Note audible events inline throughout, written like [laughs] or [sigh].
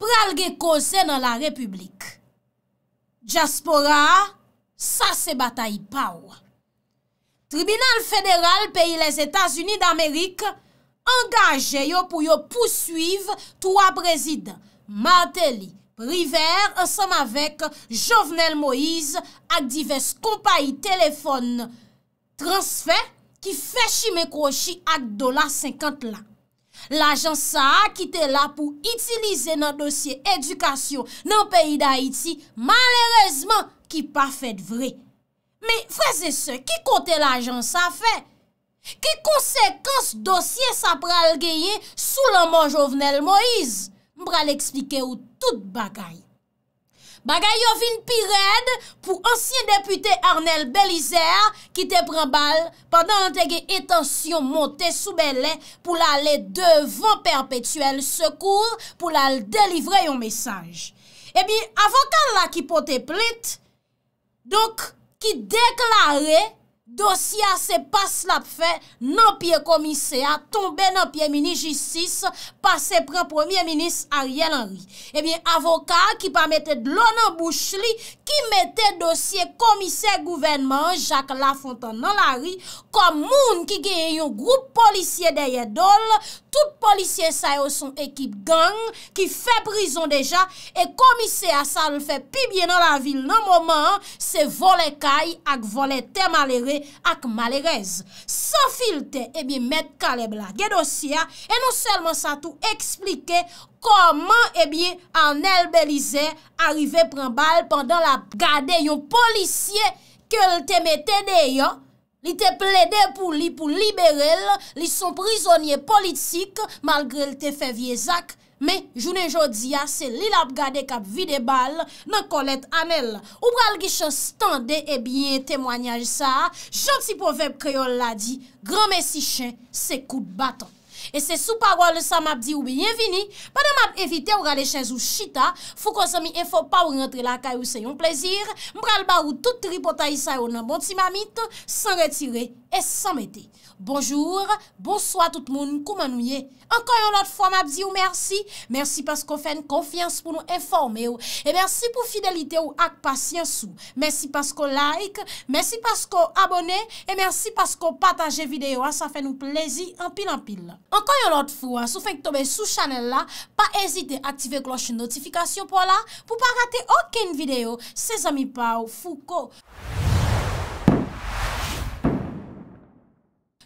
pralge kozen nan la republik. Djaspora, sa se batayi pa ou. Tribunal federal peyi les Etats-Unis d'Amerik, engaje yo pou yo pousuiv 3 prezident, Martelly, Priver, ansam avek Jovenel Moïse, ak divers kompayi telefon transfer ki fèchi mèkrochi ak dola 50 lak. L'ajans sa akite la pou itilize nan dosye edukasyon nan peyi da iti, malerezman ki pa fet vre. Me vreze se ki kote l'ajans sa fe? Ki konsekans dosye sa pral geye sou laman jovenel Moïse? Mbra l'eksplike ou tout bagay. Bagay yo vin pi red pou ansyen depute Arnel Belizer ki te pran bal pandan an tege etansyon monte sou belen pou la le devan perpetuel sekour pou la le delivre yon mesaj. Ebi avokal la ki pote plit, donk ki deklare Dosye a se pas lap fe, nan piye komise a tombe nan piye mini jistis pa se pren premier minis a riyen an li. Ebyen avoka ki pa mette dlou nan bouch li ki mette dosye komise gouvernement Jacques Lafontaine nan la ri kom moun ki gen yon groupe polisye deye dol. Tout polisye sa yo son ekip gang ki fe prizon deja e komise a sa l fe pi bie nan la vil nan moman se vole kay ak vole temalere ak malereze. So filte ebi met Kaleb la gedosya e non selman sa tou explike koman ebi an el belize arrive pren bal pandan la gade yon polisye ke l temete deyo. Li te ple de pou li pou liberel, li son prizonye politik malgre li te fe viezak. Me, jounen jodi a, se li lap gade kap vide bal nan konet anel. Ou pral gichan stande e bien temwanyaj sa, janti povep kreol la di, grame si chen se kout baton. E se sou parol sa map di ou biyenvini, padan map evite ou gale chenj ou chita, fou konsomi e fò pa ou rentre la kaj ou se yon plezir, mbral ba ou tout tri pota isay ou nan bonti mamit, san retire et san mete. Bonjour, bonsoit tout moun koumanouye. Enkoyon lot fwa mabzi ou mersi. Mersi paskou fèn konfians pou nou informe ou. E mersi pou fidelite ou ak pasyans ou. Mersi paskou like, mersi paskou abone. E mersi paskou pataje videyo a ah, sa fèn nou plezi anpil anpil. Enkoyon lot fwa, sou fèn ki tobe sou chanel la, pa ezite aktive kloche notifikasyon pou la, pou pa rate oken videyo se zami pa ou fou ko.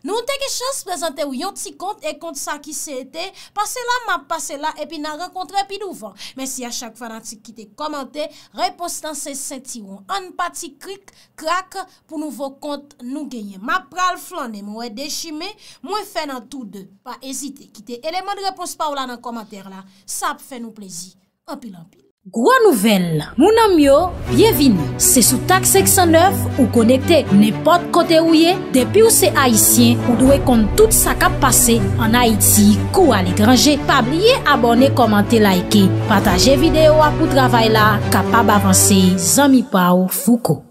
Nou teke chans prezante ou yon ti kont e kont sa ki se ete, pase la ma pase la epi nan rekontre epi nou van. Men si a chak fana ti kite komante, repostan se sentiron. An pati krik, krak pou nouvo kont nou genye. Ma pral flan e mwen dechime, mwen fè nan tou de. Pa ezite kite eleman repost pa ou la nan komante la. Sa ap fè nou plezi. An pil an pil. Gwa nouvel, mounan myo, byevini, se sou tak seksyon 9 ou konekte, ne pot kote ou ye, depi ou se haisyen, ou dwe kont tout sa kap pase, an Haiti, kou al ekranje, pa blye abone, komante, laike, pataje videyo apou travay la, kapab avanse, zami pa ou fuko.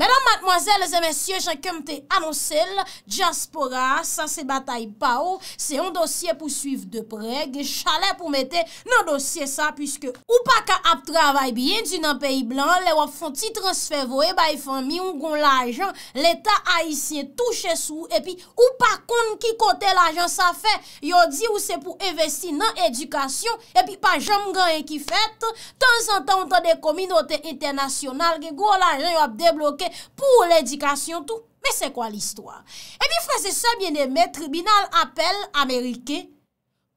Madame, mademoiselle, les messieurs, j'ai kèmte annoncel, diaspora, sa se bataille pa ou, se yon dosye pou suiv de pre, ge chalè pou mette nan dosye sa, puisque ou pa ka ap travay biye di nan peyi blan, le wap fon ti transfer voe, ba yon fon mi yon goun la ajan, l'Etat a yisye touche sou, e pi ou pa kon ki kote la ajan sa fe, yon di ou se pou investi nan edukasyon, e pi pa jom ganyen ki fet, tan zan tan ou tan de kominote internasyonal, ge goun la ajan yon ap deblokè pou l'edikasyon tou. Me se kwa l'istwa? E mi fraze se biene me tribunal apel Amerike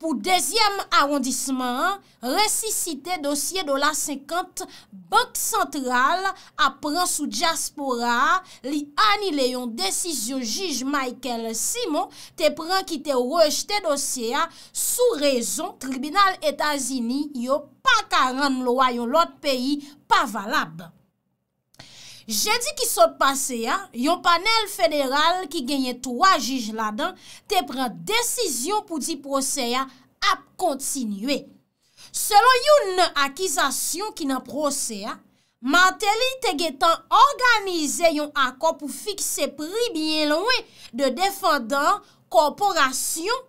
pou dezyem arondisman resisite dosye do la 50 bank sentral apren sou diaspora li ani leyon desisyon jige Michael Simon te pren ki te rejte dosye a ah, sou rezon tribunal Etazini yo pa karan lo ayon lot peyi pa valab. Je di ki sot pase ya, yon panel federal ki genye 3 jij ladan te pren desisyon pou di prose ya ap kontinue. Selon yon akizasyon ki nan prose ya, Mantelli te getan organize yon akop pou fikse pri bien loue de defandant korporasyon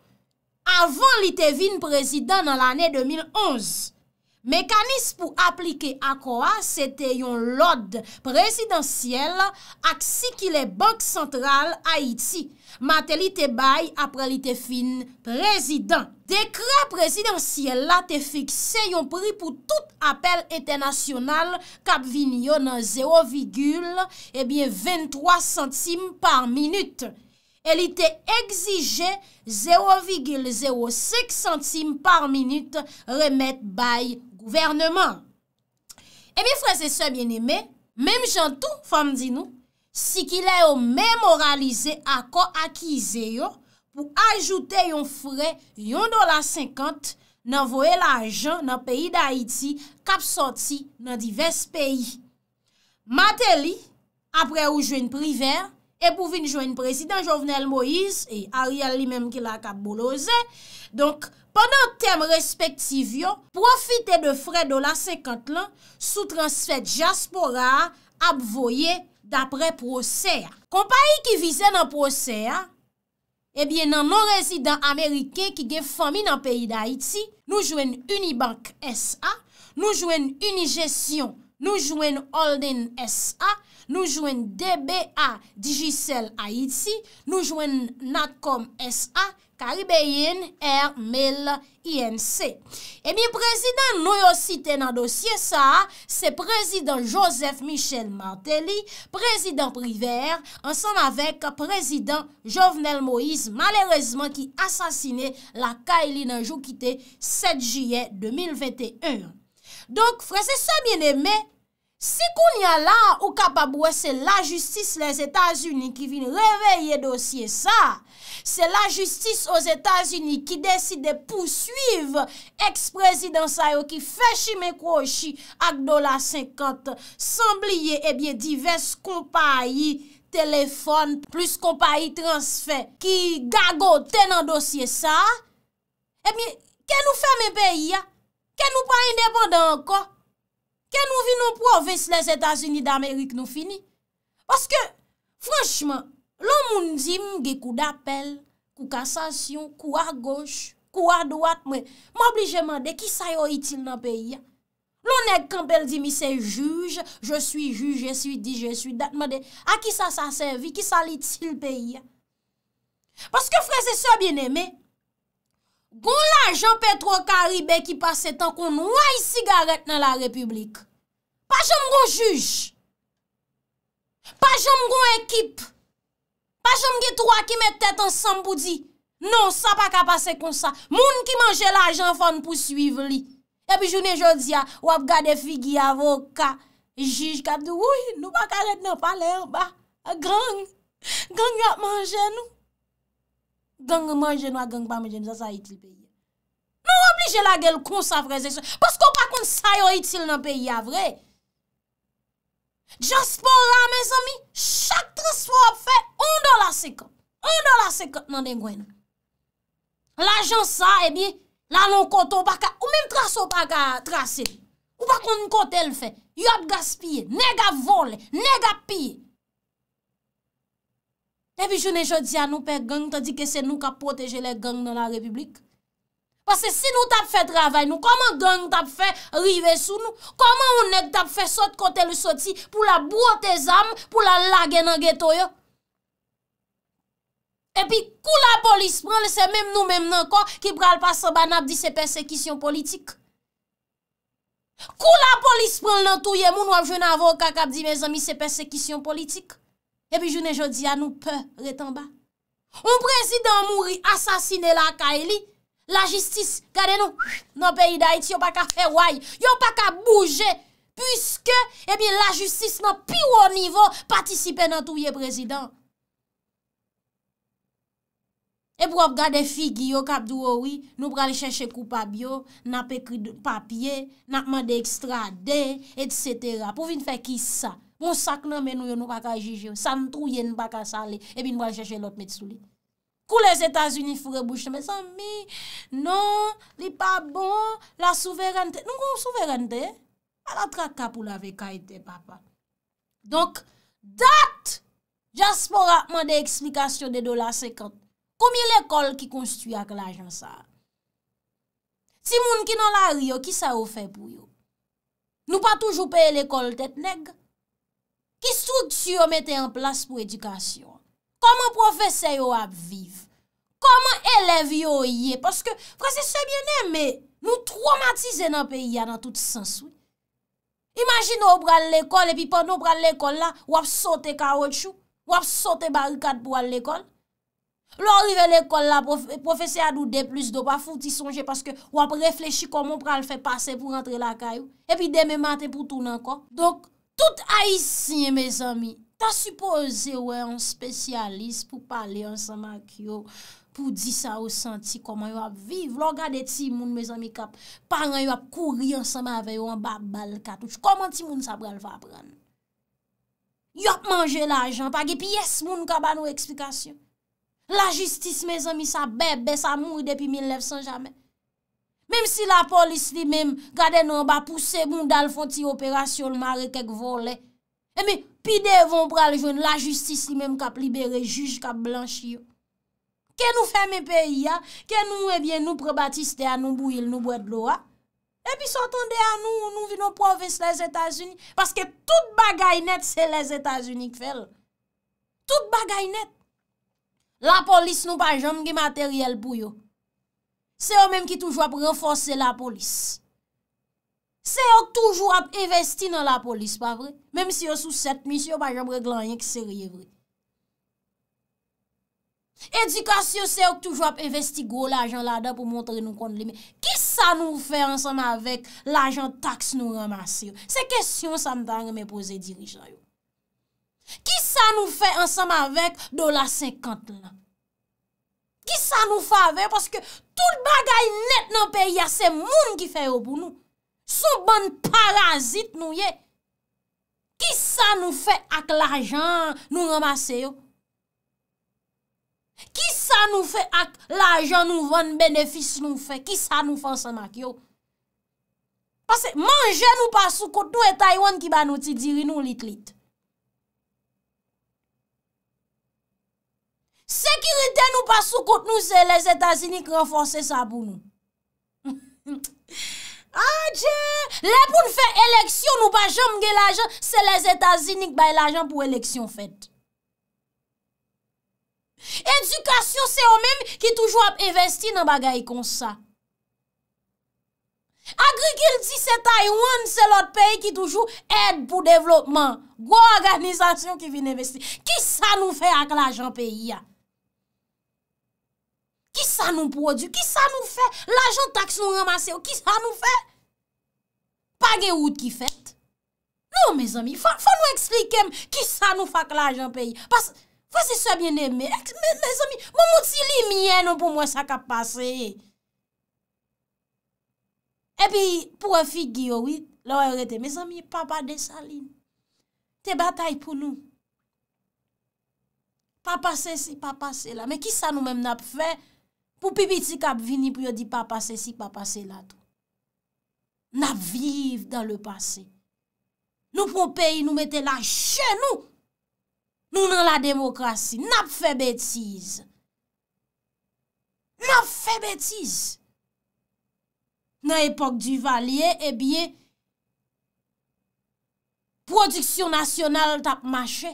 avan li te vin prezident nan l ane 2011. Mekanis pou aplike akwa, se te yon lod presidansyel ak si ki le bank sentral a iti. Mate li te bay apre li te fin prezident. Dekre presidansyel la te fikse yon pri pou tout apel etenasyonal kap vin yon 0,23 eh centime par minute. E li te egzije 0,05 centime par minute remet baye. E mi fre se se bien eme, mem jan tou fam di nou, si ki le yo memoralize a ko akize yo pou ajoute yon fre yon dola 50 nan voye la jan nan peyi da Haiti kap soti nan divers peyi. Mate li apre yo jwen priver, e pou vin jwen presiden Jovenel Moïse e Ariel li menm ki la kap boloze, donk Pendan tem respektiv yo, profite de fre do la sekant lan sou transfet jaspora ap voye dapre proseya. Kompa yi ki vize nan proseya, ebyen eh nan non rezidant Amerike ki ge fomi nan peyi da Iti, nou jwen Unibank S.A., nou jwen Unigestion, nou jwen Holden S.A., nou jwen DBA Digicel A.I.T., nou jwen NACOM S.A., Karibeyin R1000 IMC E eh mi prezident nou yo site nan dosye sa Se prezident Joseph Michel Martelly Prezident priver An san avek prezident Jovenel Moïse Malerezman ki asasine la Kaili nan jou kite 7 Juyen 2021 Donk frese sa mien eme Si koun ya la ou kapab wese la justis les Etats-Unis ki vin reveye dosye sa, se la justis os Etats-Unis ki desi de pousuiv eks-prezident Sayo ki fèchi mè kwochi ak dola 50, sanbliye ebyen divers kompayi telefon plus kompayi transfer ki gagote nan dosye sa, ebyen ke nou fè mè e peyi ya? Ke nou pa indépanda anko? Kè nou vi nou pou ouve se les Etats-Unis d'Amerik nou fini? Paske, franchman, loun moun dim ge kou d'apel, kou kassasyon, kou a goch, kou a doat, mwen, mwen obligèman de ki sa yo itil nan peyi ya. Loun ek kampel di mi se juj, je sui juj, je sui di, je sui dat, mwen de, a ki sa sa servi, ki sa li itil peyi ya. Paske, frèze, sa bien eme. Gon la Jean-Petro Karibè ki pase tan kon nou a yi sigaret nan la republik. Pa jom gon juj. Pa jom gon ekip. Pa jom ge tro a ki me tete ansan pou di. Non, sa pa ka pase kon sa. Moun ki manje la Jean-Fan pou suive li. Ebi jounen jodia, wap gade figi avoka. Juj gade, woui, nou pa kalet nan palerba. A gang, gang yop manje nou. Gang manjenwa, gang pamejenwa, sa itil peye. Non oblije la gel kon sa freze sou. Pesko pa kon sa yo itil nan peye avre. Jaspor la me zami, chak transpor fe, on do la sekop. On do la sekop nan den gwen. La jan sa e bi, la non koto baka, ou menm trase ou baka trase. Ou pa kon kote el fe. Yop gaspye, nega vole, nega piye. Levi jounen jodi an nou pe gang tadi ke se nou kap poteje le gang nan la republik. Pase si nou tap fe travay nou, koman gang tap fe rive sou nou? Koman ou nek tap fe sot kote le soti pou la bouote zanm pou la lage nan geto yo? E pi kou la polis pran, se menm nou menm nan kon ki pral pa sa ban ap di se persekisyon politik? Kou la polis pran nan touye moun wap jounen avon kaka ap di me zami se persekisyon politik? epi jounen jodi an nou pe retan ba ou prezident mouri asasine la ka e li la jistis gade nou nan pe idayit yon pa ka feway yon pa ka bouje puisque epi eh la jistis nan piro nivo patisipe nan touye prezident epi wap gade figi yo kapdou oui nou prale chenche koupa byo nap ekri papye nakman de ekstrade etsetera pou vin fe ki sa On sak nan menou yo nou pa ka jijiyon. San trou yen baka sa li. E bin mwa jaje lot met sou li. Kou les Etats-Unis fure bouche. Mwen san mi, nan, li pa bon, la souverante. Nou kon souverante, ala tra kapou la ve kaite, papa. Donk, dat, jasporatman de eksplikasyon de dola sekant. Koumi l'ekol ki konstuyak l'ajansan? Si moun ki nan la riyo, ki sa ou fe pou yo? Nou pa toujou pe l'ekol tet neg? Ki souk si yo mette en plas pou edikasyon? Koman profese yo ap viv? Koman elev yo ye? Paske, franse sebyenem me, nou traumatize nan peyi ya nan tout sens wè. Imagin nou pral l'ekol, epi pon nou pral l'ekol la, wap sote ka wè chou, wap sote barikat pou al l'ekol. Lò orive l'ekol la, profese a nou de plus do pa fouti sonje paske wap reflechi komon pral fè pase pou rentre la kayo. Epi demè matè pou tou nan kon. Donk, Tout a yi sinye, me zami, ta suppose wè an spesyalist pou pale ansama ki yo pou di sa ou santi koman yo ap viv. Lo gade ti moun, me zami, kap, pangan yo ap kouri ansama ave yo an babal katous. Koman ti moun sa pral fapran? Yo ap manje la jan, pagi piyes moun kaban ou eksplikasyon. La justis, me zami, sa bebe, sa moun depi 1900 jamè. Mem si la polis li mem gade nan ba pouse bon dal fon ti operasyon le mare kek vole. E mi pide von pral ven la justis li mem kap libere juj kap blanchi yo. Ke nou fèm e peyi ya? Ke nou e bien nou prebatiste a nou bouyil nou boued lo ya? E pi s'entende a nou ou nou vi nou provins les Etats-Unis? Paske tout bagay net se les Etats-Unis kfe l. Tout bagay net. La polis nou pa jom ki materyel pou yo. Se yo menm ki toujwa ap renfose la polis. Se yo toujwa ap investi nan la polis, pa vre? Menm si yo sou 7 mis, yo pa janm reglan yon ki serye vre. Edikasyon se yo toujwa ap investi gwo la ajan la da pou montre nou kond li. Ki sa nou fe ansam avek la ajan taks nou ramase yo? Se kesyon sa m dan reme pose diri chan yo. Ki sa nou fe ansam avek do la 50 nan? Ki sa nou fave? Paske tout bagay net nan peyi ya se moun ki fè yo pou nou. Sou bon parazit nou ye. Ki sa nou fè ak l'ajan nou ramase yo? Ki sa nou fè ak l'ajan nou vwane benefis nou fè? Ki sa nou fwansan mak yo? Paske manje nou pasou kote nou e Taywan ki banouti diri nou lit lit. Sekirite nou pa sou kont nou se les Etats-Unis ki renforse sa pou nou. Adje, le pou nou fe eleksyon nou pa jom ge la [laughs] jen ah, se les Etats-Unis ki bay la jen pou eleksyon fet. Edukasyon se ou menm ki toujou ap investi nan bagay kon sa. Agrigil di se Taiwan se lot peyi ki toujou ed pou devlopman. Gwa organizasyon ki vin investi. Ki sa nou fe ak la jen peyi ya? Ki sa nou produ? Ki sa nou fè? L'ajon taks nou ramase ou? Ki sa nou fè? Pagè ou ki fèt? Non, nou, mez ami, fò nou eksplikem ki sa nou fòk l'ajon peyi? Fò se sò bien eme, mez ami, moun mouti li miè nou pou mwen sa ka pase. E pi, pou wè figi ou, lò wè wè te, mez ami, papa de sali. Te batay pou nou. Papa se si, papa se la. Men ki sa nou mèm nap fè? Pou pi biti kap vini pou yo di pa pase si, pa pase la tou. Nap viv dan le pase. Nou pou peyi nou mette la che nou. Nou nan la demokrasi. Nap fe betiz. Nap fe betiz. Nan epok di valye, ebiye, eh prodiksyon nasyonal tap mache.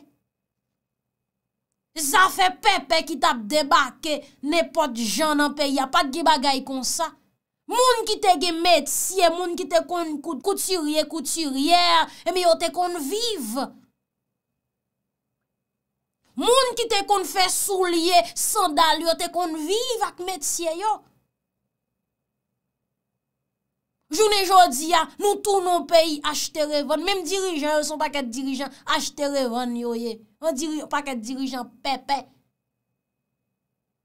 Zafè pepe ki tap debake, ne pot jan anpe, ya pat ge bagay kon sa. Moun ki te gen metsiye, moun ki te kon kouturye kouturye, eme yo te kon vive. Moun ki te kon fe souliye, sandal yo te kon vive ak metsiye yo. Jounen jodi ya, nou tou nou peyi achete revan. Mem dirijan yo, son paket dirijan achete revan yo ye. Son paket dirijan pepe.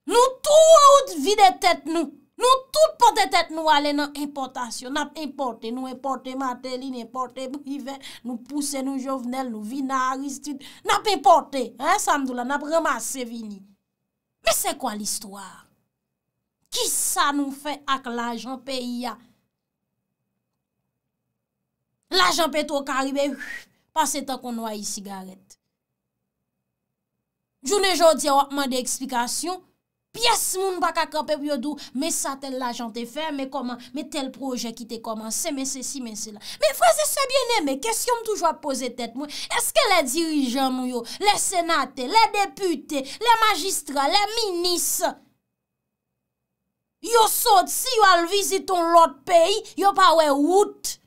Nou tou ou vide tet nou. Nou tou pote tet nou ale nan importasyon. Nap importe, nou importe matelin, importe briven, nou pouse nou jovenel, nou vinari, stut. Nap importe, he, samdou la, nap remase vini. Me se kwa l'histoire? Ki sa nou fe ak l'ajon peyi ya? Lajan pe tou karibè, pase tan kon waye sigaret. Joun e jò di wakman de eksplikasyon, piyes moun baka krapèp yo dou, me sa tel lajante fè, me tel projè ki te komanse, me se si, me se la. Me fwese se bienemè, keskyon m toujwa pose tèt mwen, eske le dirijan moun yo, le senate, le depute, le magistra, le minis. Yo sot, si yo al viziton lòt peyi, yo pa wè wout.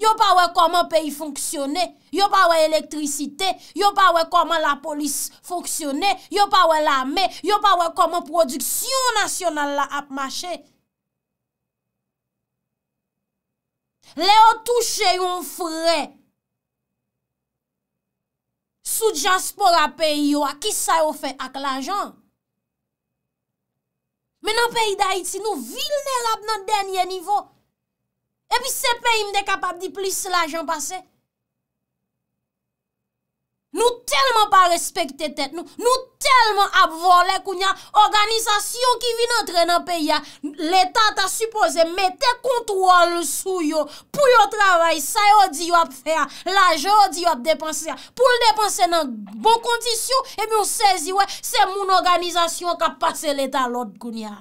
Yo pa wè koman peyi fonksyonè, yo pa wè elektrisite, yo pa wè koman la polis fonksyonè, yo pa wè la mè, yo pa wè koman prodüksyon nasyonal la ap mache. Le yo touche yon fre, sou janspora peyi yo a, ki sa yo fè ak la jan? Men an peyi da iti nou vilne rap nan denye nivou. epi se pe im de kapap di plis l'ajan pase. Nou telman pa respekte tet nou, nou telman ap vo le kounya organizasyon ki vin entre nan pe ya, l'Etat a suppose mette kontwa l sou yo, pou yo travay, sa yo di yo ap fe ya, la jo yo di yo ap depanse ya, pou l depanse nan bon kondisyon, epi ou sezi we, se moun organizasyon kap pase l'Etat lot kounya ya.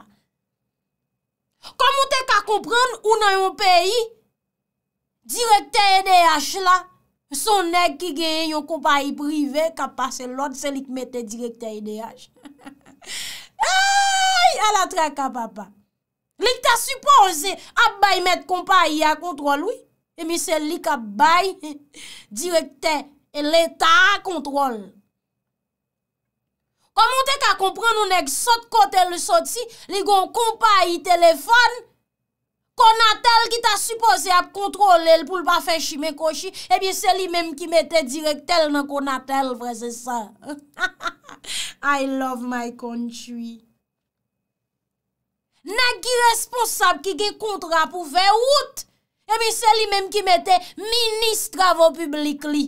Koman te ka kompran ou nan yon peyi, direkter EDH la, son ek ki gen yon kompayi prive kapaselot se li k mette direkter EDH. [laughs] Ay, ala tre kapapa. Li ta supose ap bay mette kompayi a kontrol ou, e mi se li ka bay [laughs] direkter e l'Etat a kontrol. Omonte ka kompren nou nek sot kote le sot si, li gon kompa yi telefon, konatel ki ta supose ap kontrole l pou l pa fe chi men koshi, ebi eh se li menm ki mette direk tel nan konatel vre se sa. [laughs] I love my country. Nek ki responsab ki ge kontra pou fe wout, ebi se li menm ki mette ministra vo publik li.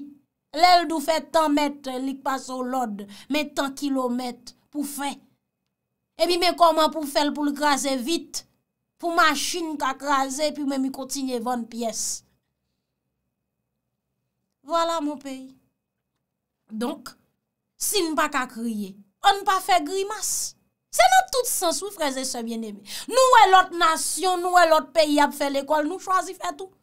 Lèl dou fè tan mèt lèk pas ou lòd, mè tan kilomèt pou fè. E bi mè koman pou fè l pou l'krasè vit, pou ma chine kakrasè, pi mè mi kontinye vèn piès. Vwala mò peyi. Donk, si n'pa kakriye, an pa fè grimas. Se nan tout sens wè freze se bienemè. Nou wè lòt nasyon, nou wè lòt peyi ap fè l'ekol, nou fwazi fè tout.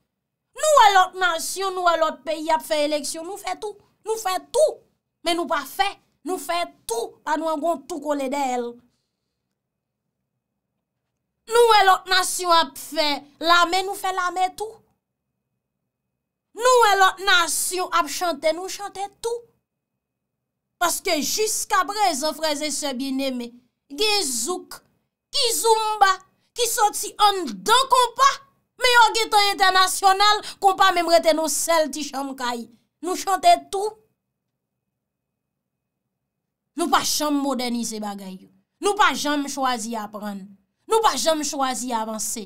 Nou el ot nasyon, nou el ot peyi ap fè eleksyon, nou fè tou, nou fè tou, men nou pa fè, nou fè tou, anou angon tou kole de el. Nou el ot nasyon ap fè lame, nou fè lame tou. Nou el ot nasyon ap chante, nou chante tou. Paske jiska brez, an freze se bineme, gen zouk, ki zoumba, ki soti an dan kompa, Me yo gitan internasyonal, kon pa mem rete nou sel ti chanm kayi. Nou chante tou. Nou pa chanm modernize bagay yo. Nou pa janm chwazi apren. Nou pa janm chwazi avanse.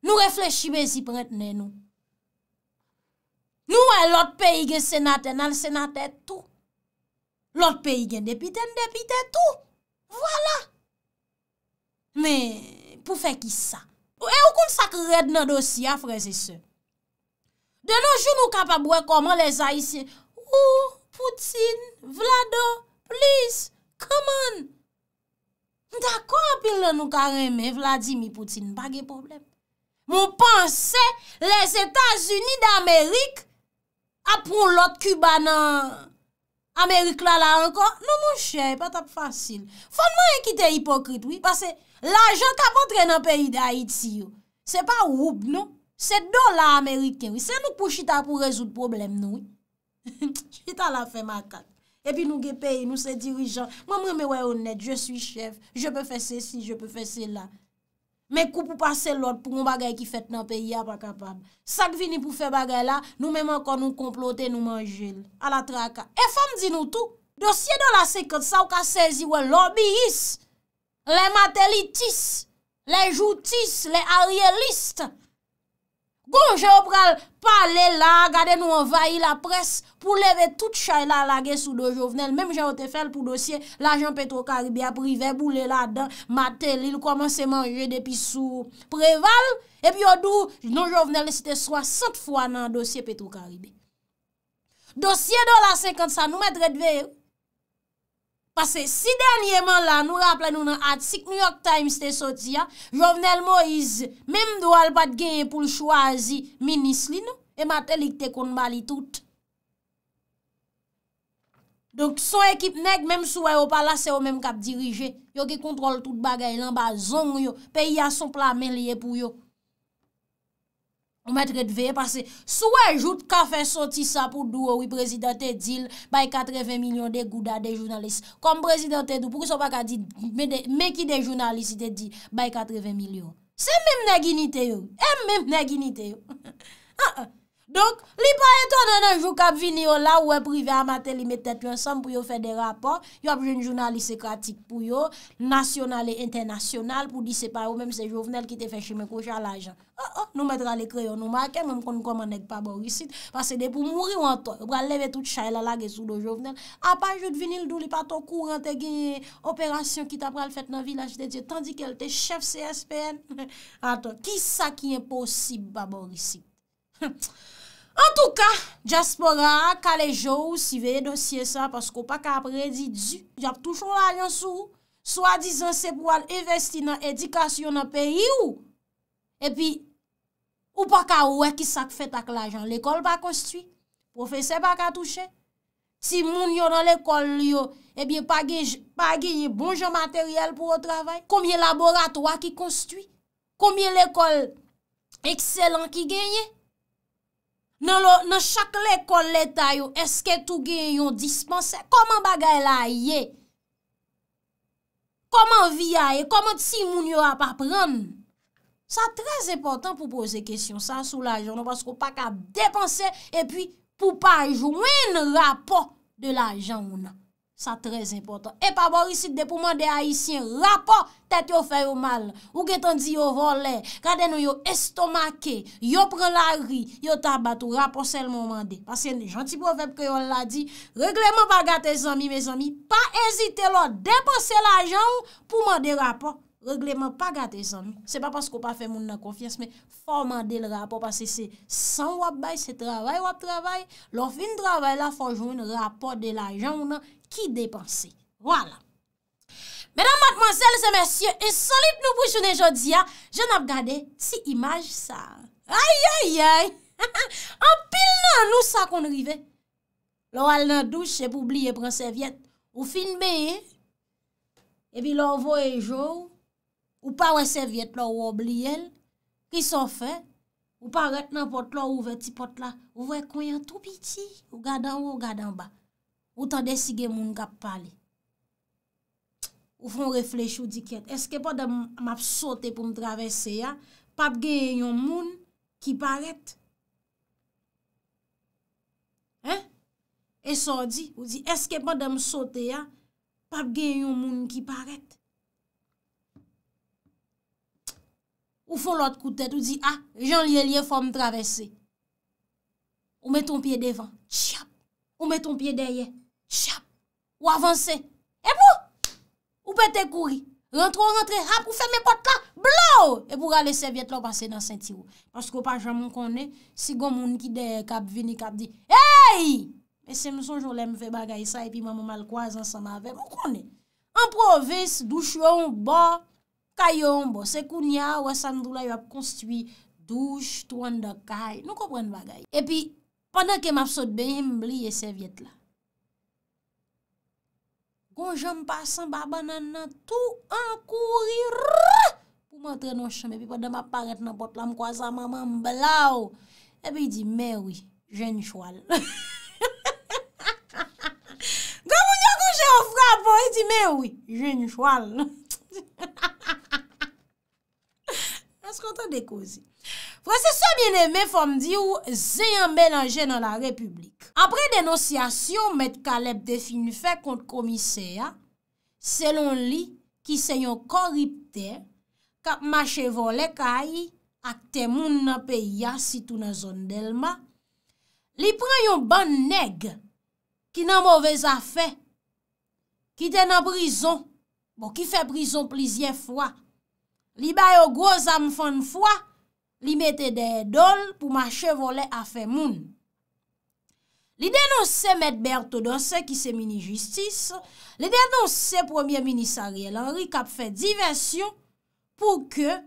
Nou reflechi bezi pretene nou. Nou wè e lot peyi gen senate nan senate tou. Lot peyi gen depiten depite tou. Voilà. Me pou fe ki sa? E ou kon sak red nan dosi a frezise? De nou joun nou kapabwe koman les a yisi? Ou, Poutine, Vlado, please, come on! Ndakon apil nan nou kareme Vladimir Poutine, bagye problem? Moun panse, les Etats-Unis d'Amerik a ah, proun lote kuban nan Amerik lala ankon? Non moun chè, pat ap fasil. Fonman yon ki te hipokrite, oui, parce La jen ka vantre nan peyi de Haiti yo. Se pa oub nou. Se do la Ameriken yo. Se nou kou chita pou rezout problem nou. [laughs] Chita la fe makat. E pi nou ge peyi, nou se dirijan. Mwen mwen mwen wè honet, je sou chef. Je pe fe se si, je pe fe se la. Men kou pou pase lot pou m bagay ki fet nan peyi ya pa kapam. Sak vini pou fe bagay la, nou menman kon nou komplote nou manjel. A la traka. E fam di nou tou. Dosye do la sekat sa ou ka sezi wè lobbyist. Le matelitis, le joutis, le arielist. Gonjè ou pral pale la, gade nou envahi la pres pou leve tout chay la lage sou do jovenel. Mèm jè ou te fel pou dosye l'agent Petro-Karibi a prive boule la dan. Matel, il komanse manje depi sou preval. E pi ou dou, non jovenel, se te soa cent fwa nan dosye Petro-Karibi. Dosye do la 50 sa nou mèdre dveye. Si denye man la nou rapple nou nan atik New York Times te soti ya, Jovenel Moise menm do al bat genye pou l chwa azi minis li nou, e mat elik te kon bali tout. Donk son ekip neg menm sou wè e yo palase yo menm kap dirije, yo ki kontrol tout bagay lan ba zong yo, peyi a son pla men liye pou yo. Ou mètre dveye pase, sou wè jout ka fè soti sa pou dou wè wè prezident te dil bay 80 milyon de gouda de jounalist. Kom prezident te dou, pou kè son pa ka di meki de jounalist te di bay 80 milyon. Se mèm nè gini te yo, e mèm nè gini te yo. [laughs] Ah, ah. Donk, li pa eto nan anjou kap vini yo la, ou e privi amate li metet yo ansam pou yo fe de rapor, yo ap joun jounan lisekratik pou yo, nasyonal e internasyonal pou disepa yo, menm se jovenel ki te fe chime koucha la jan. Oh oh, nou metra le kreyon nou make, menm konn koman ek pa borisit, pas se de pou mouri ou anton, ou pral leve tout chay la la ge sou do jovenel, apan jout vini l do li pato kou rente genye operasyon ki ta pral fet nan vilaj de diyo, tandi ke l te chef CSPN. [laughs] Anton, ki sa ki en posib pa borisit? Hmpf. [laughs] En tou ka, diaspora, kalejou, si veye dosye sa, paskou pa ka apredi, di, di ap touchon lalian sou, swa dizan se pou an investi nan edikasyon nan peyi ou, epi, ou pa ka ou ekisak fet ak la jan, lekol pa konstwi, profese pa ka touche, si moun yo nan lekol yo, epi, pa genye bon jan materyel pou o travay, koumye laboratoa ki konstwi, koumye lekol ekselan ki genye, Nan chakle kon leta yo, eske tou gen yon dispense? Koman bagay la ye? Koman vi ya ye? Koman ti moun yo a pa pran? Sa trez epotan pou pose kesyon sa sou la jounan, pasko pa ka depense, epi pou pa jounen rapor de la jounan. Sa trez impotant. E pa borisite de pou mande ayisyen, rapor, tet yo fè yo mal. Ou gen tan di yo volè, kade nou yo estomake, yo pren la ri, yo tabat ou rapor sel moun mande. Pase yon janti profep kè yon la di, regleman pa gate zami, me zami, pa ezite lò, depose l'ajan pou mande rapor, regleman pa gate zami. Se pa pas kò pa fè moun nan konfians, me fò mande l rapor, pasi se san wap bay, se travay wap travay, lò fin travay la fò joun rapor de l'ajan moun nan, Ki depanse? Voilà. Mèdam matmansel, se mèsyen, e solit nou pwishounen jodia, jen ap gade, ti imaj sa. Ay, ay, ay! Anpil nan nou sa kon rive. Lo al nan douche, ep oubliye pran serviette. Ou finbeye, epi lo ouvo e jou, ou pa wè serviette lo ou oubliye, ki son fè, ou pa wè nan pot lo ou wè ti pot la, ou wè kwen yon tou piti, ou gadan ou ou gadan ba. Ou tan desi gen moun kap pali? Ou fon reflech ou di kèt? Eske pa dam ap sote pou m travese ya? Pap gen yon moun ki paret? He? E sò di? Ou di eske pa dam sote ya? Pap gen yon moun ki paret? Ou fon lot koutet? Ou di a? Ah, jan liye liye fò m travese? Ou met ton pye devan? Tchap! Ou met ton pye derye? Ou met ton pye derye? chap, ou avanse, epou, ou pete kouri, rentrou, rentre, rap, ou ferme potka, blou, epou gale serviette lò, pase nan senti wou. Anse ko pa jaman konen, sigon moun ki de kap, vini kap, di, hey, se mson jolèm fe bagay sa, epi maman mal kwa zan san ma ve, moun konen, an provis, douchon, bo, kayon, bo, sekounia, wè san doulay wap konstwi, douch, toun de kay, nou kompren bagay. Epi, pandan ke map sot bè, mbliye serviette la, Bon jèm pa san ba banan nan tou an kouri rrrrr pou mwen tre nou chan me pi pou de ma paret nan bot la mkwa sa maman mbelaw e pi di mè wè, jèn chwal. Gwè [laughs] mwen yon koujè ou fra bon, yi e di mè wè, jèn chwal. A se kontan dekouzi. Fransese sou mjen eme fom di ou zeyan belanje nan la republik. Apre denosyasyon, met kalep definife kont komise ya, selon li ki se yon koripte, kap mache vole kaye ak temoun nan pe ya sitou nan zon delma, li pre yon ban neg ki nan mwoveza fe, ki dena brison, bo ki fe brison plizye fwa, li bayo gwo zam fwane fwa, li mette de dole pou ma chevole a fe moun. Li denonse Metberto dansè ki se mini-justis, li denonse premier minisariel Henri Capfe divensyon pou ke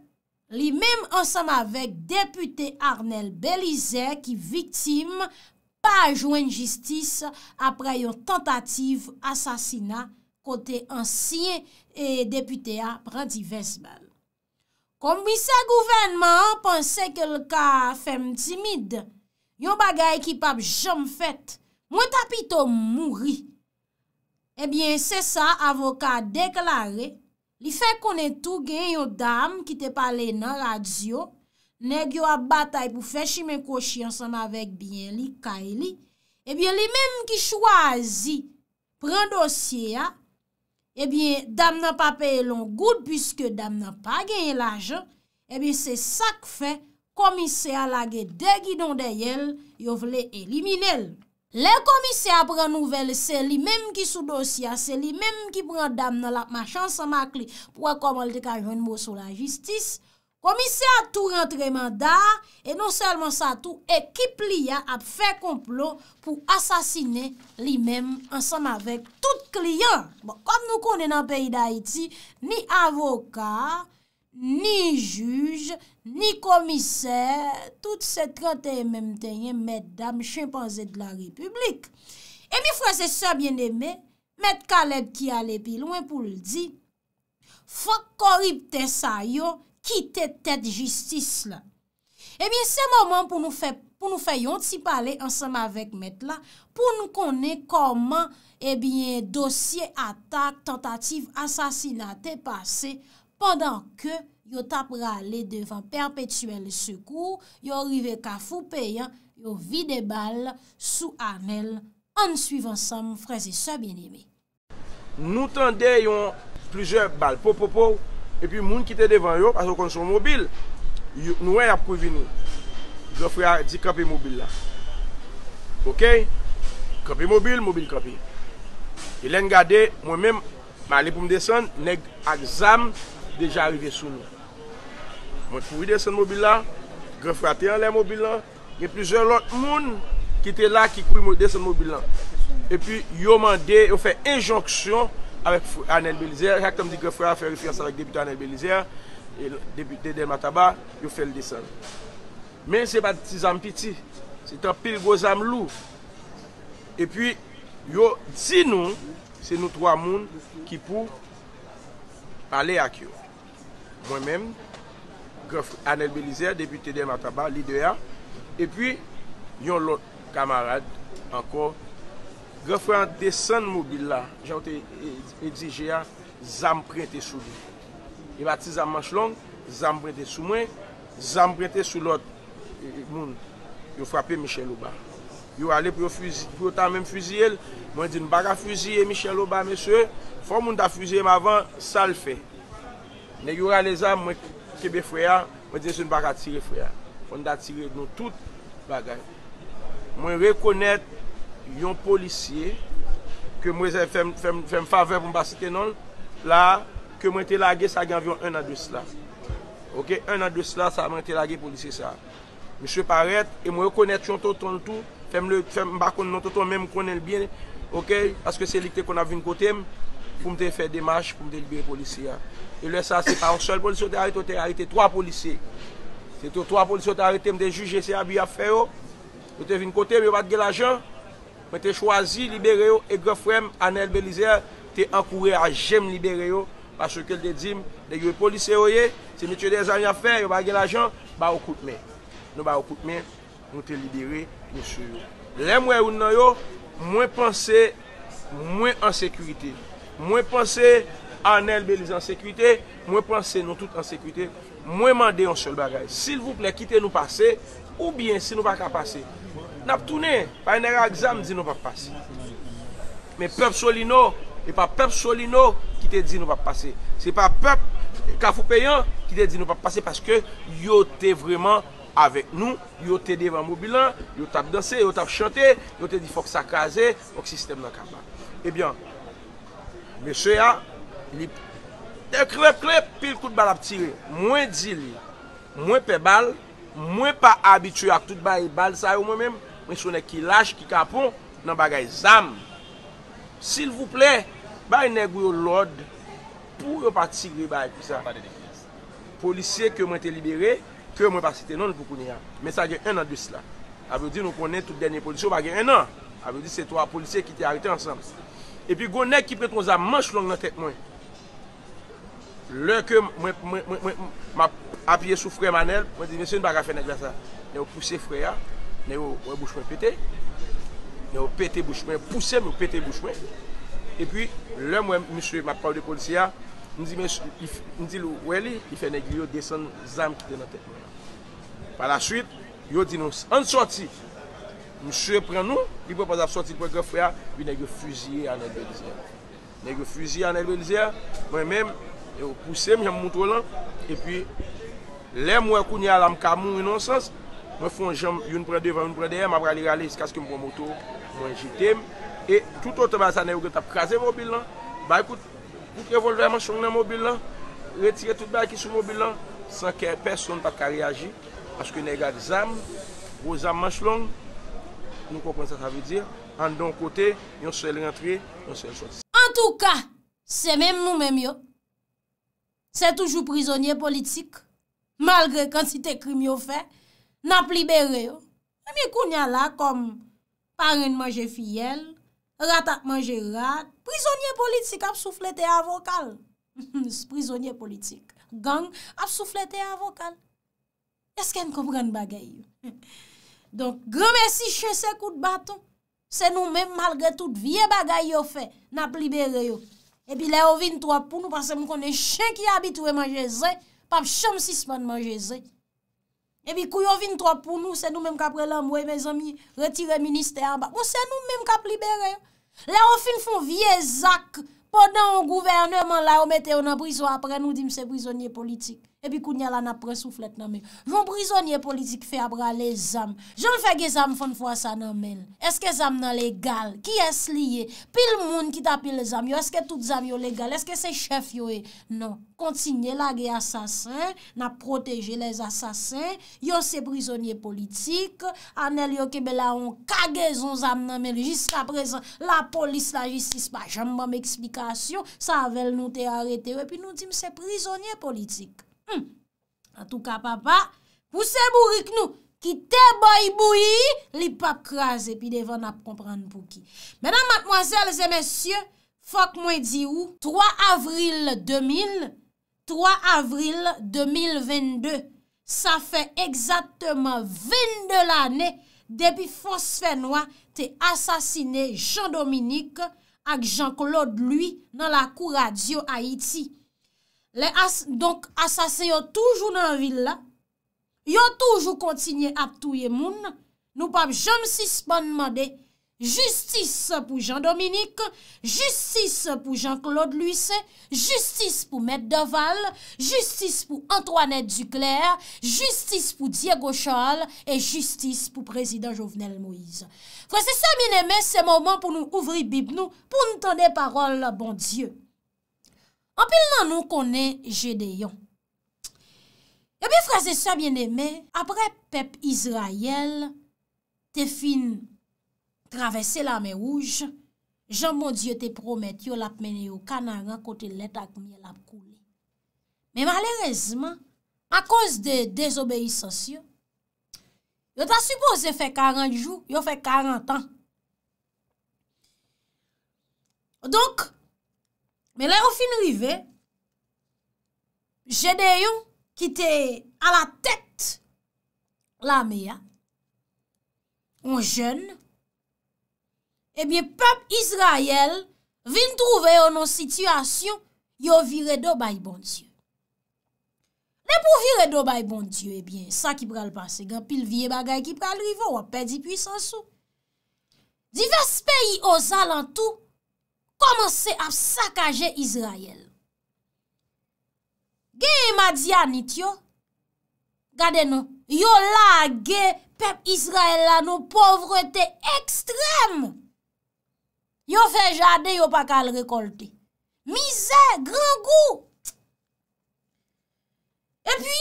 li mem ansan avek depute Arnel Belize ki vitim pa jwen justice apre yon tentative asasina kote ansyen eh, depute apre divensyon. kom bi wi se gouvenman panse ke l ka fem timid, yon bagay ki pap jom fet, mwen tapito mouri. Ebyen se sa, avoka deklare, li fe konen tou gen yon dam ki te pale nan radio, neg yo a batay pou fechi men koshi ansan avek byen e li, ebyen li menm ki chwazi pren dosye ya, Ebyen eh dam nan pa peye lon gout Piske dam nan pa genye lajen Ebyen se sak fe Komise a lage de gidon de yel Yo vle elimine l Le komise a pran nouvel Se li menm ki sou dosya Se li menm ki pran dam nan lap Ma chan sa mak li Pwa komal de ka jwen mou sou la jistis Komise a tou rentre manda, e non selman sa tou, ekip li ya ap fe komplo pou asasine li men ansan avèk tout kliyan. Bon, kom nou konen an peyi da iti, ni avoka, ni juj, ni komise, tout se trote men tenye, met dam chimpanzè de la republik. E mi fwese sa bien eme, met Kaleb ki ale pi lwen pou ldi, fwa korip te sayo, ki te tet justice la. Ebyen eh se momen pou nou fe yon ti pale ansanm avek met la pou nou konen koman ebyen eh dosye atak tentative asasinat te pase pendant ke yo tapra ale devan perpetuel sekou, yo rive ka foupeyan, yo vide bal sou anel an suiv ansam freze sa bien ime. Nou tende yon pluje bal popopo E pi moun ki te devan yo, Pase yo konson mobil, Nou wè ap kouvi nou. Gè frè a di kapi mobil la. Ok? Kapi mobil, mobil kapi. Y lèn gade, mwen mèm, Mè alè pou m désen, Nèk ak zam, Deja arrivé sou nou. Mwen kouvi désen mobil la, Gè frè a te an lè mobil la, Yè plizè lòt moun, Ki te la ki kouvi désen mobil la. E pi yo mande, Yo fè enjonksyon, Awek Anel Belizer, jak tom di Gouffroy a fe rifiyans avek depite Anel Belizer Depite Del Mataba, yo fel disan Men se batizan piti, se tapil gozan lou E pi yo di nou, se nou 3 moun ki pou pale ak yo Mwen men, Anel Belizer, depite Del Mataba, lide ya E pi yon lot kamarad, anko Gè fè an desen moubile la, jè ou te edi jè an, zanm prete sou li. Yon ati zanm manch long, zanm prete sou mwen, zanm prete sou lot, yon frape Michel Oba. Yon alè pou yon tanmen fuzi el, mwen di nou baka fuzi, Michel Oba, mè sè, fò moun da fuzi yon avan, sal fè. Nè yon alè zanm, mwen kèbe fwe ya, mwen di nou baka atire fwe ya. Mwen da atire nou tout bagay. Mwen rekonèt, Yon polisye ke mwen fèm fave pou mbassite nol la ke mwen te lage sa gè anvyon un ad plaque Oke, un ad plaque sa mwen te lage polisye sa Mwen se paret e mwen rekonèt yon tampou Fèm lè, fèm ba kon non toton, mè mwen konè l biye Oke, aske se likte kon avin kote m pou mwen fè dèmache, pou mwen delibere polisya E le sa se par sol polisye te ari, to te ari te trwa polisye Se te trwa polisye te ari te mwen dejije se a biye afero O te vin kote mwen vat gel ajan Mwen te chwazi libere yo e gofwem anel belize yo, te ankoure a jem libere yo. Pache ke l de dzim, de yoy polise yo ye, se mi tche de zanyan fe, yo bagye la jan, ba wakout men. Nou ba wakout men, nou te libere, monsur yo. Le mwen yon nan yo, mwen panse, mwen ansekurite. Mwen panse anel belize ansekurite, mwen panse nou tout ansekurite, mwen mande yon sol bagay. Sil vouple, kite nou pase, ou bien si nou baka pase. Nap toune, pa yon nera egzam, di nou pap pase. Men pep soli nou, e pa pep soli nou, ki te di nou pap pase. Se pa pep, kafou peyon, ki te di nou pap pase, paske yo te vreman avek nou, yo te devan mobilan, yo tap danse, yo tap chante, yo te di fok sakaze, ok sistem nan kapak. Ebyan, meswe ya, li, de krep krep, pil kout bal ap tire. Mwen di li, mwen pe bal, mwen pa abituyak tout bal, bal sa yo mwen menm, Mwen sou nek ki laj, ki kapon, nan bagay zam. S'il vous plè, baye nek wyo lod pou yon patisik wyo baye pou sa. Polisye ke mwen te libere, kre mwen pasite non pou kouni ya. Mè sa gen 1 an 2 sla. A vè di nou konen tout denye polisyo bagay 1 an. A vè di se to a polisye ki te harite ansam. E pi gwen nek ki pre ton zam manch long nan tek mwen. Lè ke mwen apye sou fremanel, mwen di mè se yon baga fè nek ba sa. Ne wè pou se fremanel. Nè yo wè bouchmè pète, Nè yo pète bouchmè, pousèm yo pète bouchmè, E pwi lèm wè mè msye, mè pa wè de polisiya, Ndi men, ndi lou wè li, I fè nè gri yo desen zanm ki te nan tèt mè. Pa la chwit, yo di nou, an soti, Msye pren nou, Li pou apaz ap soti pou ek wè kè fè ya, Bi nè yo fujye an el belizea. Nè yo fujye an el belizea, Mwen mèm, Nè yo pousèm jan mwout wò lan, E pwi, Lèm wè koun ya lam kamoun non ou nan sens, Mwen fon jom yon pre devan, yon pre devan, mwen apra li rale iskas ki mwen mwoto, mwen jitem. E tout ote basan e ou gwen tap kaze mobilen, bay kout revolver manch loun an mobilen, retire tout bay ki sou mobilen, san ke person pat ka reagi. Aske ne gade zam, ou zam manch loun, nou kompon sa sa vi dir, an don kote, yon sel rentri, yon sel sot. En tout ka, se menm nou menm yo, se toujou prizonye politik, malgre kan si te krim yo fey, Nap libere yo. E mi koun ya la kom paren manje fiyel, ratak manje rat, prizonyer politik ap souflete avokal. S [laughs] prizonyer politik. Gang ap souflete avokal. Kè skèm komran bagay yo. [laughs] Donk, grè mè si chè sè kout baton. Sè nou mèm malgrè tout vie bagay yo fè. Nap libere yo. E pi lè o vin to ap pou nou pasè m konè chè ki abitwe manje zè pap chèm sisman manje zè. Ebi kou yo vin trot pou nou, se nou men kap relem, wey men zomi retire minister, ou bon, se nou men kap libere. La ou fin fon viezak, podan ou gouvernement la ou mette, ou nan brison apre nou, di mse brisonye politik. Epi kounye la na pre souflet nan men. Joun brisonye politik fe abra le zam. Joun fe ge zam fon fwa sa nan men. Eske zam nan legal? Ki es liye? Pil moun ki tapil le zam yo? Eske tout zam yo legal? Eske se chef yo e? Non. Kontinye la ge asasin. Na proteje le asasin. Yo se brisonye politik. Anel yo kebe la on kage zon zam nan men. Jis la prezant. La polis la jistis pa. Jamban m eksplikasyon. Sa avel nou te arete yo. Epi nou tim se brisonye politik. An hmm. tou ka papa, pou se mou rik nou, ki te boy bouyi, li pap kraze, pi devan ap kompran pou ki. Menan matmoazèl zè mensyè, fòk mwen di ou, 3 avril 2000, 3 avril 2022, sa fè exactement 20 de lanè, depi Fons Fènois te asasine Jean-Dominique ak Jean-Claude lui nan la kou radio Haïti. Asase yon toujou nan vil la, yon toujou kontinye ap touye moun, nou pap jomsis pa nman de justice pou Jean-Dominique, justice pou Jean-Claude Luce, justice pou Medeval, justice pou Antoine Duclerc, justice pou Diego Chal et justice pou Prezident Jovenel Moïse. Kwa se sa min eme se moman pou nou ouvri bib nou pou nou tande parol bon dieu. Anpil nan nou kone jede yon. Yo bi fraze sya bien eme, apre pep Izrayel, te fin travesse la me rouj, jan mon die te promet, yo lap mene yo kanara kote letak miye lap kouye. Men malerezman, an kos de dezobe yisasyon, yo ta suppose fe 40 jou, yo fe 40 an. Donk, Men lè ou fin rive, jede yon ki te ala tet la me ya, ou jen, e eh bie pep Izrayel vin trouve yon nou situasyon yo vire do bayi bon diyo. Lè pou vire do bayi bon diyo, e eh bie sa ki pral pase, gen pil vie bagay ki pral rive, ou apè di pwisansou. Divers peyi oza lan tou, Komanse ap sakaje Izrael. Geye madia nityo. Gade nou. Yo la ge pep Izrael la nou povrete ekstrem. Yo fe jade yo pa kal rekolte. Mize, gran gou. E pi,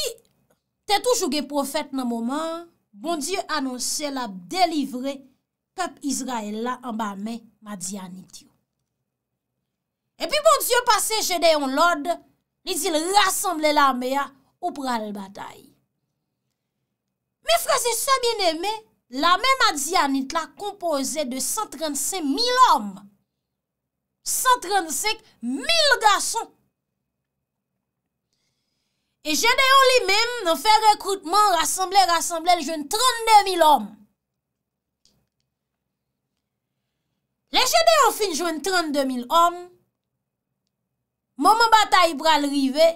te toujou ge profet nan mouman. Bon diyo anonsel ap delivre pep Izrael la amba men madia nityo. epi bon diyo pase jedeyon lode, li zil rassemble la mea, ou pral batay. Me frase sa bin eme, la men madzi anit la kompoze de 135 mil om, 135 mil gason. E jedeyon li men, nan fe rekrutman, rassemble, rassemble, li jwen 32 mil om. Le jedeyon fin jwen 32 mil om, Moun mou batay i bral rive.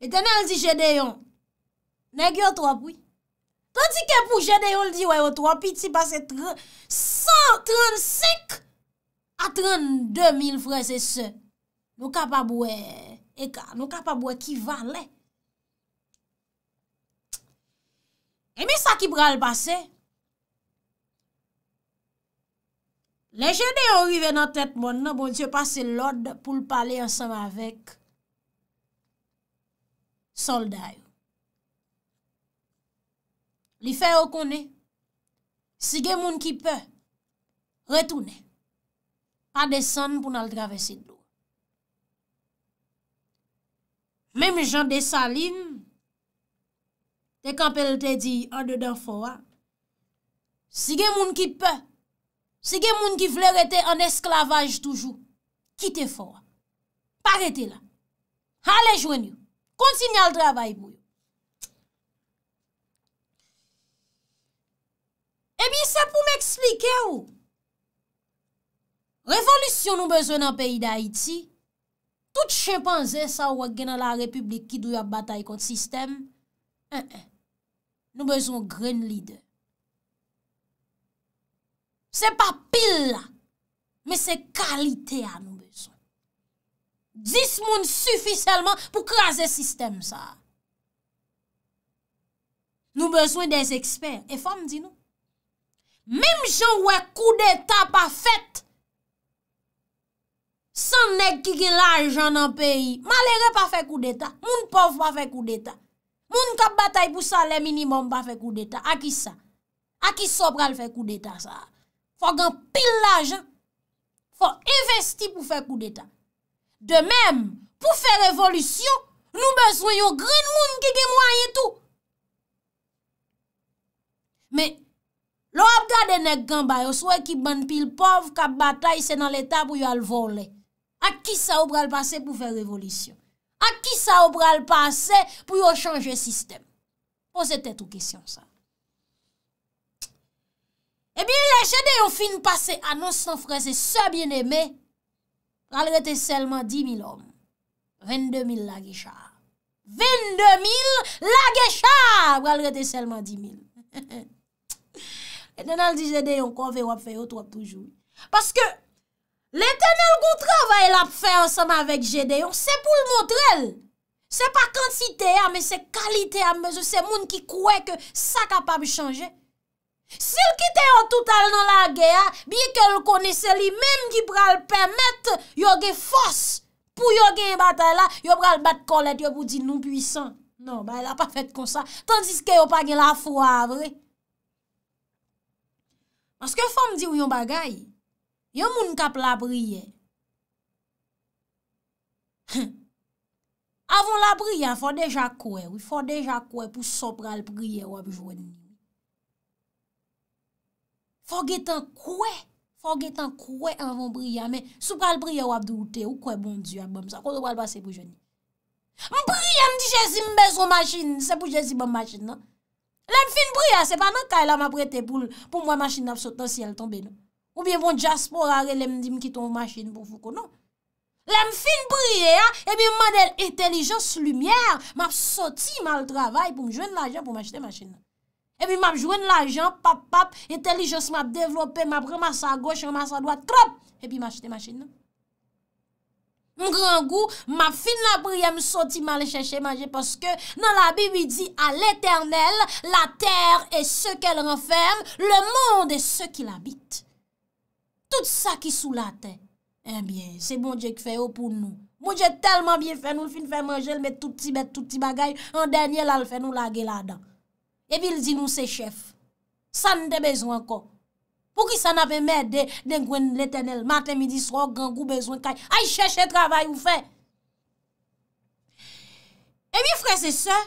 E tenè l di jede yon. Nè gyo otwapwi. Ton di ke pou jede yon l di wè otwapwi ti pase 135 a 32 mil frese se. Nou kapabwe ekar. Nou kapabwe kivalè. E mi sa ki bral base. Lèche de yon rive nan tèt moun nan, bon diyo pase lòd pou l'pale ansam avèk solday. Li fè okonè, si gen moun ki pè, retounè, pa desan pou nan l'dravesi d'lò. Mèm jan de salin, te kapel te di, an de dan fòwa, si gen moun ki pè, Se gen moun ki vler ete an esklavaj toujou. Kite for. Parete la. Hale jwen yo. Kontin ya l trabay pou yo. Ebi se pou m eksplike yo. Revolisyon nou bezon an peyi da iti. Tout chepan zè sa wak gen an la republik ki dou ya batay kont sistem. Eh, eh. Noun bezon gren lidè. Se pa pil la. Me se kalite a nou bezon. 10 moun suficelman pou kraser sistem sa. Nou bezon des eksper. E fom di nou. Mem joun wè kou d'eta pa fèt. San nek ki gen la anjan nan peyi. Malere pa fè kou d'eta. Moun pof pa fè kou d'eta. Moun kap batay pou sa le minimum pa fè kou d'eta. Aki sa. Aki sopral fè kou d'eta sa a. Fwa gan pil lajen, fwa investi pou fè kou d'Etat. De men, pou fè revolisyon, nou bezwen yo gren moun ki gen mouay etou. Me, lo ap gade nek gan bay, yo sou e ki ban pil pov, kap batay, se nan l'Etat pou yo alvorle. A ki sa ou pral pase pou fè revolisyon? A ki sa ou pral pase pou yo chanje sistem? Fwa se te tou kesyon sa. E eh bie [laughs] le jede yon fin pase anonsan frese se bien eme, kal rete selman 10.000 om. 22.000 la gecha. 22.000 la gecha! Kal rete selman 10.000. E denal di jede yon konve wap fe yot wap poujou. Paske, le tenel kon travay la fe ansan avèk jede yon, se pou l motrel. Se pa kantite ame, se kalite ame, se moun ki kouè ke sa kapab chanje. Sil ki te yo toutal nan la geya, biye ke l konese li, mem ki pral pemet, yo ge fos pou yo gen batay la, yo pral bat kolet, yo pou di nou pwisan. Nan, ba, el a pa fet konsa, tandis ke yo pa gen la fwa, vwe. Anse ke fwa mdi ou yon bagay, yo moun kap la priye. Avon la priye, fwa deja kwe, fwa deja kwe pou so pral priye wap jwani. Fog etan kwe, fog etan kwe an von briya me, sou pral briya wap de wote ou kwe bon diya bom sa, kon do pral base pou jwenni. M priya m di jezi m bez ou machin, se pou jezi bom machin nan. Le m fin priya, se pa nan kay la m aprete pou m wap machin ap sot nan sienl tombe nan. Ou biye von jaspor are, le m di m kiton v machin pou fukon nan. Le m fin priya, ebi m manel intelijons lumièr, m ap soti mal travay pou m jwenn la jen pou m achete machin nan. Epi map jwen la jan, pap pap, etelijos map devlope, map remasa goche, remasa doate, krop, epi machete machene nan. M gran gou, map fin la priyem, soti mal chenche manje, poske nan la bi bi di, a l'eternel, la ter e se ke l'enferm, le mond e se ki l'abit. Tout sa ki sou la ten, e bien, se bon diye ki fe yo pou nou. Mou diye telman biye fen nou, fin fè manje, l met tout ti bet, tout ti bagay, an denye l al fen nou la gelada. Ebi l di nou se chef, sa n de bezwen kon. Pou ki sa n ave mède denkwen l etenel, maten mi di so, gangou bezwen kaj. Ay cheche travay ou fe. Ebi fre se se,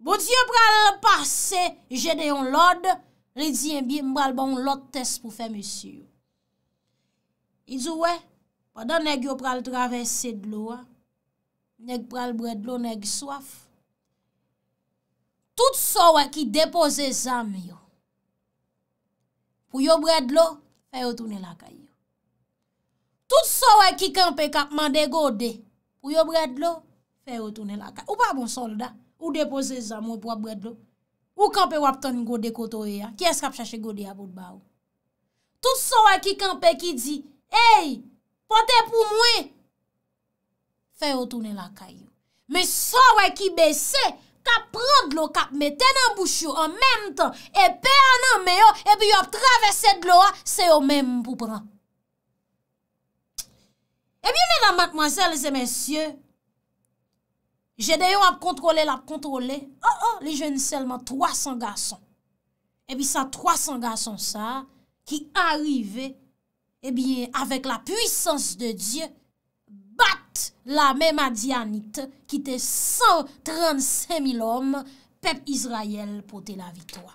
bo di yo pral pase, jede yon lod, li di yon bi mbral ban yon lotes pou fe mesi yo. I zo we, padan neg yo pral travese dlo, neg pral bre dlo, neg soaf, tout sowe ki depoze zam yo, pou yo bred lo, fè yo toune lakay yo. Tout sowe ki kempe kap mande gode, pou yo bred lo, fè yo toune lakay. Ou pa bon solda, ou depoze zam yo pou yo bred lo, ou kempe wap ton gode koto e ya, kyes kap chache gode ya vout bau. Tout sowe ki kempe ki di, hey, pote pou mwen, fè yo toune lakay yo. Men sowe ki bese, Kap pran dlo, kap meten an bouchou an men tan, e pe an an me yo, e bi yo travese dlo a, se yo men pou pran. E bi yon edan mat mansel, se men sye, jede yo ap kontrole la, ap kontrole, oh oh, li jwen selman 300 gason. E bi sa 300 gason sa, ki arive, e bi, avek la puissance de Diyo, bat la mèm a Diyanit, ki te 135.000 om, pep Israel pote la vitwa.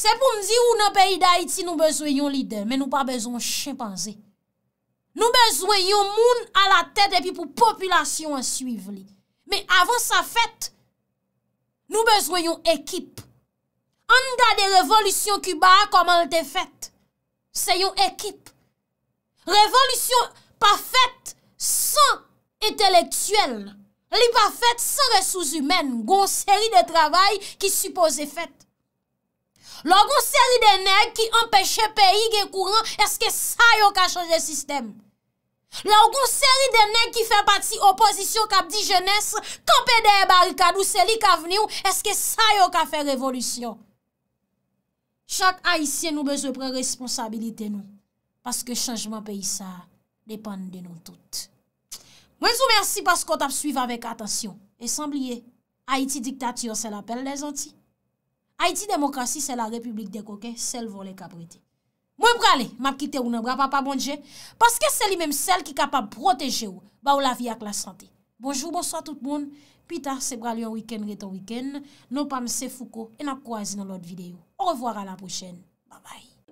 Se pou m di ou nou peyi da iti, nou bezwe yon lider, men nou pa bezon chimpanzé. Nou bezwe yon moun a la tèd, epi pou populasyon a suive li. Me avan sa fèt, nou bezwe yon ekip. An da de revolisyon kuba, koman l te fèt? Se yon ekip. Revolisyon... Pa fèt sè entelektuel, li pa fèt sè resouz humèn, goun seri de travay ki supose fèt. Lò goun seri de neg ki empèche peyi gen kouran, eske sa yo ka chanje sistem. Lò goun seri de neg ki fè pati opozisyon kap di jenès, kap e de ebalkad ou seli ka vni ou, eske sa yo ka fè revolisyon. Chak a isye nou bezè pren responsabilite nou, paske chanjman peyi sa a. Depande nou tout. Mwen sou mersi paskot ap suiv avèk atasyon. Esamblie, Haiti diktatiyon se la pel le zanti. Haiti demokrasi se la republik de kokè, sel vò le kabreti. Mwen brale, map kite ou nan bra pa pa bondje, paske se li mèm sel ki kapab proteje ou, ba ou la vi ak la sante. Bonjou, bonsoit tout moun. Pita, se brale yon wiken, reten wiken. Non pa mse fouko, en ap kouazi nan lot videyo. Ou revoar a la prochen. Ba bay.